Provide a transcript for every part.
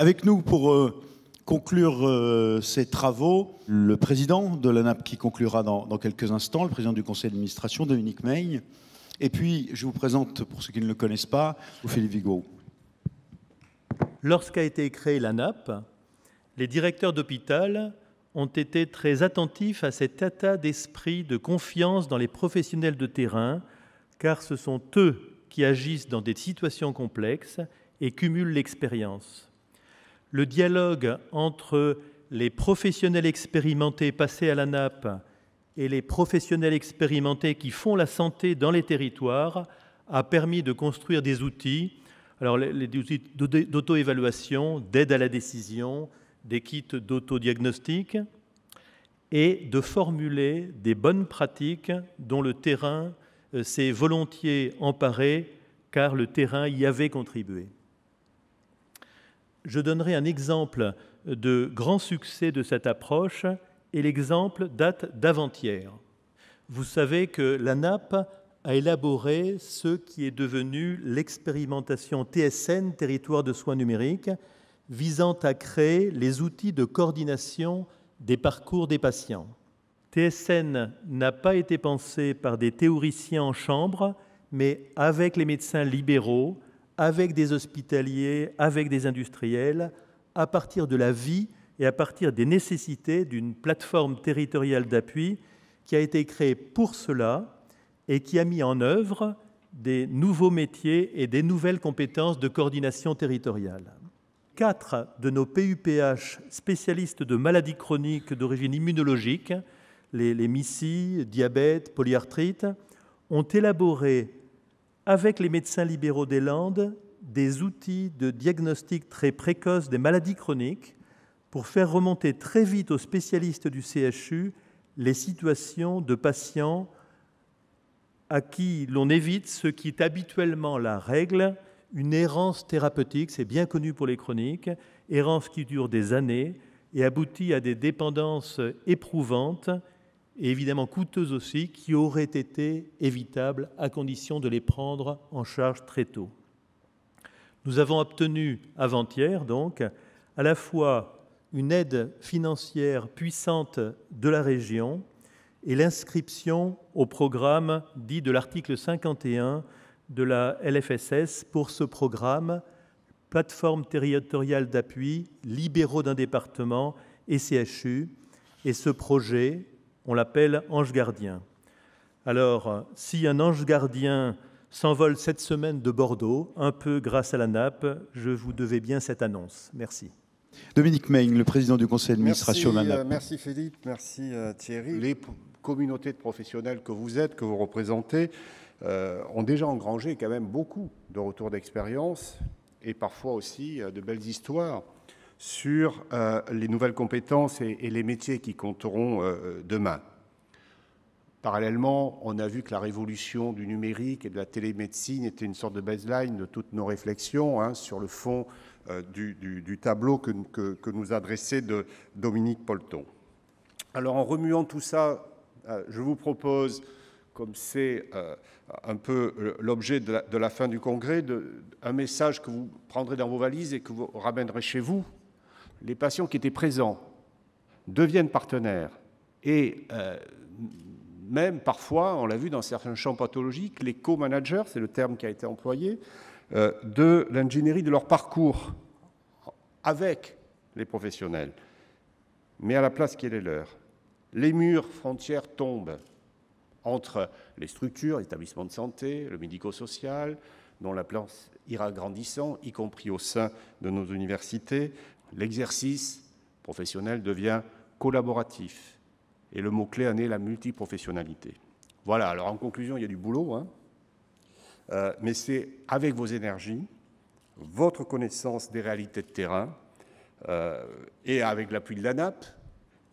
Avec nous pour euh, conclure euh, ces travaux, le président de l'ANAP qui conclura dans, quelques instants, le président du conseil d'administration, Dominique Meigne. Et puis, je vous présente, pour ceux qui ne le connaissent pas, Philippe Vigo. Lorsqu'a été créée l'ANAP, les directeurs d'hôpital ont été très attentifs à cet état d'esprit de confiance dans les professionnels de terrain, car ce sont eux qui agissent dans des situations complexes et cumulent l'expérience le dialogue entre les professionnels expérimentés passés à la nappe et les professionnels expérimentés qui font la santé dans les territoires a permis de construire des outils alors, les outils d'auto-évaluation, d'aide à la décision, des kits d'autodiagnostic et de formuler des bonnes pratiques dont le terrain euh, s'est volontiers emparé car le terrain y avait contribué je donnerai un exemple de grand succès de cette approche et l'exemple date d'avant-hier. Vous savez que la NAP a élaboré ce qui est devenu l'expérimentation TSN, territoire de soins numériques, visant à créer les outils de coordination des parcours des patients. TSN n'a pas été pensé par des théoriciens en chambre, mais avec les médecins libéraux, avec des hospitaliers, avec des industriels, à partir de la vie et à partir des nécessités d'une plateforme territoriale d'appui qui a été créée pour cela et qui a mis en œuvre des nouveaux métiers et des nouvelles compétences de coordination territoriale. Quatre de nos PUPH spécialistes de maladies chroniques d'origine immunologique, les, les diabète, polyarthrite, ont élaboré avec les médecins libéraux des Landes, des outils de diagnostic très précoce des maladies chroniques pour faire remonter très vite aux spécialistes du CHU les situations de patients à qui l'on évite ce qui est habituellement la règle, une errance thérapeutique, c'est bien connu pour les chroniques, errance qui dure des années et aboutit à des dépendances éprouvantes et évidemment coûteuses aussi, qui auraient été évitables à condition de les prendre en charge très tôt. Nous avons obtenu avant-hier, donc, à la fois une aide financière puissante de la région et l'inscription au programme dit de l'article 51 de la LFSS pour ce programme plateforme territoriale d'appui, libéraux d'un département et CHU. Et ce projet on l'appelle ange gardien. Alors, si un ange gardien s'envole cette semaine de Bordeaux, un peu grâce à la nappe, je vous devais bien cette annonce. Merci. Dominique Meigne, le président du conseil d'administration merci, de euh, Merci Philippe, merci euh, Thierry. Les communautés de professionnels que vous êtes, que vous représentez, euh, ont déjà engrangé quand même beaucoup de retours d'expérience et parfois aussi de belles histoires sur euh, les nouvelles compétences et les métiers qui compteront euh, demain. Parallèlement, on a vu que la révolution du numérique et de la télémédecine était une sorte de baseline de toutes nos réflexions hein, sur le fond euh, du, tableau que, nous adressait de Dominique Polton. Alors en remuant tout ça, je vous propose, comme c'est un peu l'objet de, la fin du congrès, un message que vous prendrez dans vos valises et que vous ramènerez chez vous les patients qui étaient présents deviennent partenaires et euh, même parfois, on l'a vu dans certains champs pathologiques, les co-managers, c'est le terme qui a été employé, euh, de l'ingénierie de leur parcours avec les professionnels, mais à la place qui est leur. Les murs frontières tombent entre les structures, l'établissement de santé, le médico-social, dont la place ira grandissant, y compris au sein de nos universités, L'exercice professionnel devient collaboratif et le mot-clé en est la multiprofessionnalité. Voilà, alors en conclusion, il y a du boulot, hein. euh, mais c'est avec vos énergies, votre connaissance des réalités de terrain euh, et avec l'appui de la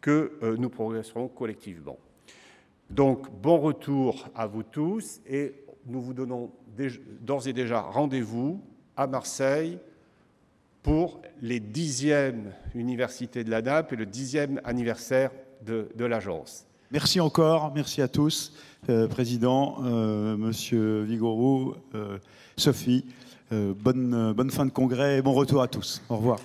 que euh, nous progresserons collectivement. Donc, bon retour à vous tous et nous vous donnons d'ores et déjà rendez-vous à Marseille pour les dixièmes universités de l'ADAP et le dixième anniversaire de, l'agence. Merci encore, merci à tous, euh, Président, euh, Monsieur Vigorou, euh, Sophie. bonne, bonne fin de congrès et bon retour à tous. Au revoir.